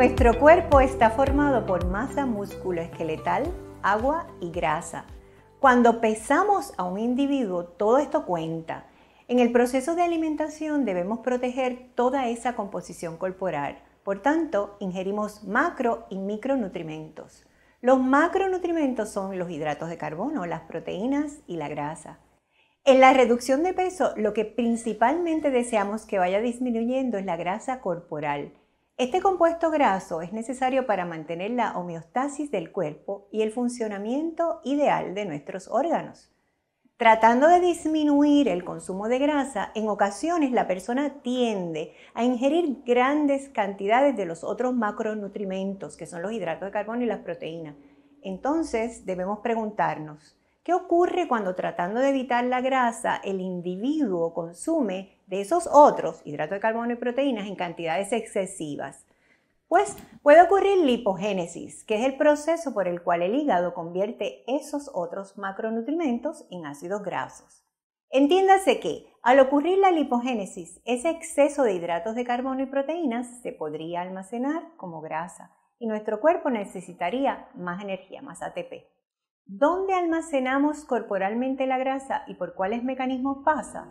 Nuestro cuerpo está formado por masa músculo-esqueletal, agua y grasa. Cuando pesamos a un individuo, todo esto cuenta. En el proceso de alimentación debemos proteger toda esa composición corporal. Por tanto, ingerimos macro y micronutrimentos. Los macronutrimentos son los hidratos de carbono, las proteínas y la grasa. En la reducción de peso, lo que principalmente deseamos que vaya disminuyendo es la grasa corporal. Este compuesto graso es necesario para mantener la homeostasis del cuerpo y el funcionamiento ideal de nuestros órganos. Tratando de disminuir el consumo de grasa, en ocasiones la persona tiende a ingerir grandes cantidades de los otros macronutrientes, que son los hidratos de carbono y las proteínas. Entonces debemos preguntarnos, ocurre cuando tratando de evitar la grasa el individuo consume de esos otros hidratos de carbono y proteínas en cantidades excesivas? Pues puede ocurrir lipogénesis, que es el proceso por el cual el hígado convierte esos otros macronutrimentos en ácidos grasos. Entiéndase que, al ocurrir la lipogénesis, ese exceso de hidratos de carbono y proteínas se podría almacenar como grasa y nuestro cuerpo necesitaría más energía, más ATP. ¿Dónde almacenamos corporalmente la grasa y por cuáles mecanismos pasa?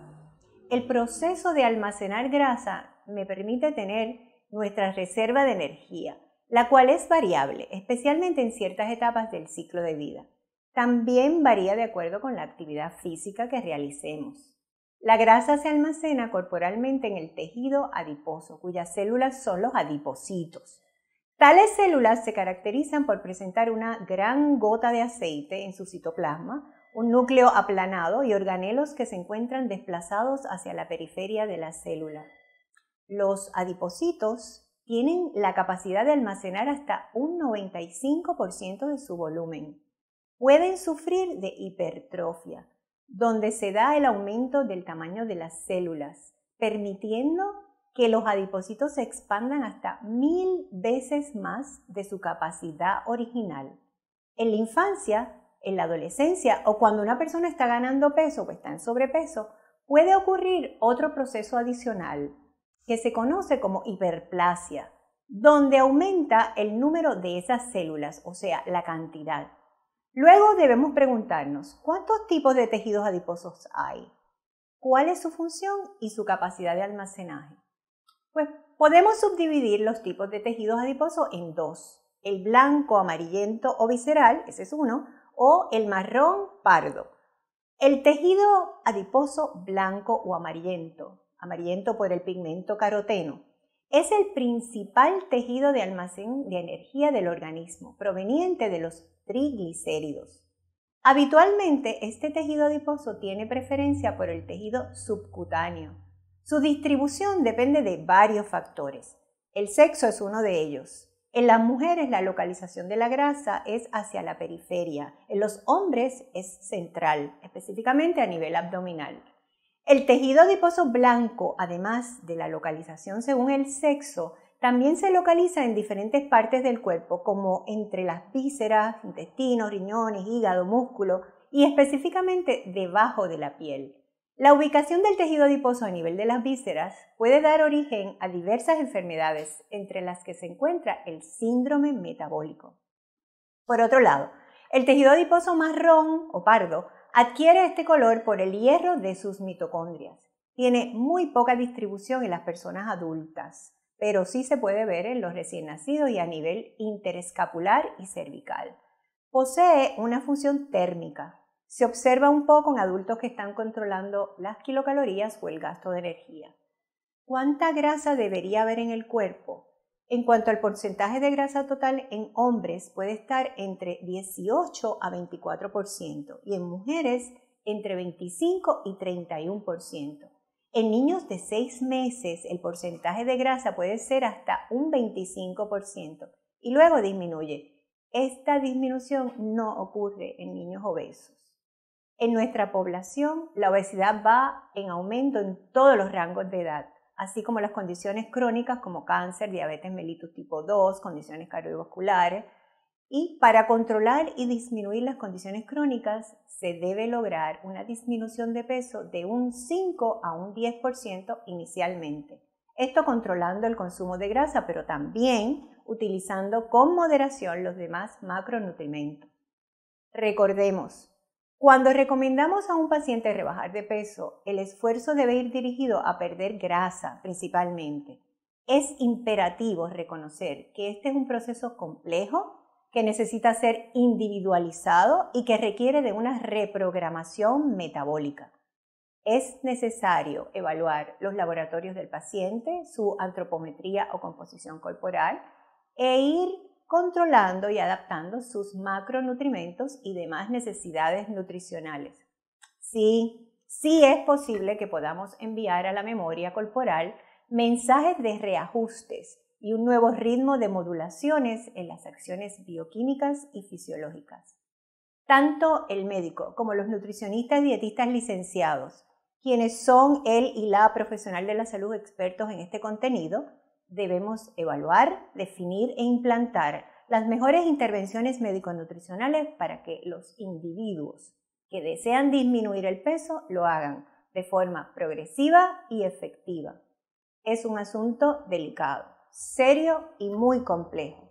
El proceso de almacenar grasa me permite tener nuestra reserva de energía, la cual es variable, especialmente en ciertas etapas del ciclo de vida. También varía de acuerdo con la actividad física que realicemos. La grasa se almacena corporalmente en el tejido adiposo, cuyas células son los adipocitos. Tales células se caracterizan por presentar una gran gota de aceite en su citoplasma, un núcleo aplanado y organelos que se encuentran desplazados hacia la periferia de la célula. Los adipocitos tienen la capacidad de almacenar hasta un 95% de su volumen. Pueden sufrir de hipertrofia, donde se da el aumento del tamaño de las células, permitiendo que los adipósitos se expandan hasta mil veces más de su capacidad original. En la infancia, en la adolescencia o cuando una persona está ganando peso o está en sobrepeso, puede ocurrir otro proceso adicional que se conoce como hiperplasia, donde aumenta el número de esas células, o sea, la cantidad. Luego debemos preguntarnos, ¿cuántos tipos de tejidos adiposos hay? ¿Cuál es su función y su capacidad de almacenaje? Pues podemos subdividir los tipos de tejidos adiposos en dos. El blanco, amarillento o visceral, ese es uno, o el marrón pardo. El tejido adiposo blanco o amarillento, amarillento por el pigmento caroteno, es el principal tejido de almacén de energía del organismo, proveniente de los triglicéridos. Habitualmente este tejido adiposo tiene preferencia por el tejido subcutáneo, su distribución depende de varios factores. El sexo es uno de ellos. En las mujeres la localización de la grasa es hacia la periferia, en los hombres es central, específicamente a nivel abdominal. El tejido adiposo blanco, además de la localización según el sexo, también se localiza en diferentes partes del cuerpo, como entre las vísceras, intestinos, riñones, hígado, músculo y específicamente debajo de la piel. La ubicación del tejido adiposo a nivel de las vísceras puede dar origen a diversas enfermedades, entre las que se encuentra el síndrome metabólico. Por otro lado, el tejido adiposo marrón o pardo adquiere este color por el hierro de sus mitocondrias. Tiene muy poca distribución en las personas adultas, pero sí se puede ver en los recién nacidos y a nivel interescapular y cervical. Posee una función térmica, se observa un poco en adultos que están controlando las kilocalorías o el gasto de energía. ¿Cuánta grasa debería haber en el cuerpo? En cuanto al porcentaje de grasa total en hombres puede estar entre 18 a 24% y en mujeres entre 25 y 31%. En niños de 6 meses el porcentaje de grasa puede ser hasta un 25% y luego disminuye. Esta disminución no ocurre en niños obesos. En nuestra población, la obesidad va en aumento en todos los rangos de edad, así como las condiciones crónicas como cáncer, diabetes mellitus tipo 2, condiciones cardiovasculares. Y para controlar y disminuir las condiciones crónicas, se debe lograr una disminución de peso de un 5 a un 10% inicialmente. Esto controlando el consumo de grasa, pero también utilizando con moderación los demás macronutrientes. Recordemos, cuando recomendamos a un paciente rebajar de peso, el esfuerzo debe ir dirigido a perder grasa principalmente. Es imperativo reconocer que este es un proceso complejo que necesita ser individualizado y que requiere de una reprogramación metabólica. Es necesario evaluar los laboratorios del paciente, su antropometría o composición corporal e ir controlando y adaptando sus macronutrimentos y demás necesidades nutricionales. Sí, sí es posible que podamos enviar a la memoria corporal mensajes de reajustes y un nuevo ritmo de modulaciones en las acciones bioquímicas y fisiológicas. Tanto el médico como los nutricionistas y dietistas licenciados, quienes son él y la profesional de la salud expertos en este contenido, debemos evaluar, definir e implantar las mejores intervenciones médico-nutricionales para que los individuos que desean disminuir el peso lo hagan de forma progresiva y efectiva. Es un asunto delicado, serio y muy complejo.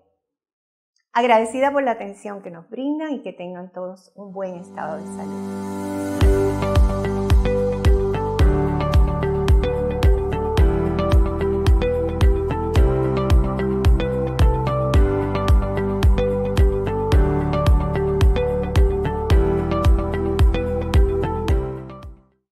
Agradecida por la atención que nos brinda y que tengan todos un buen estado de salud.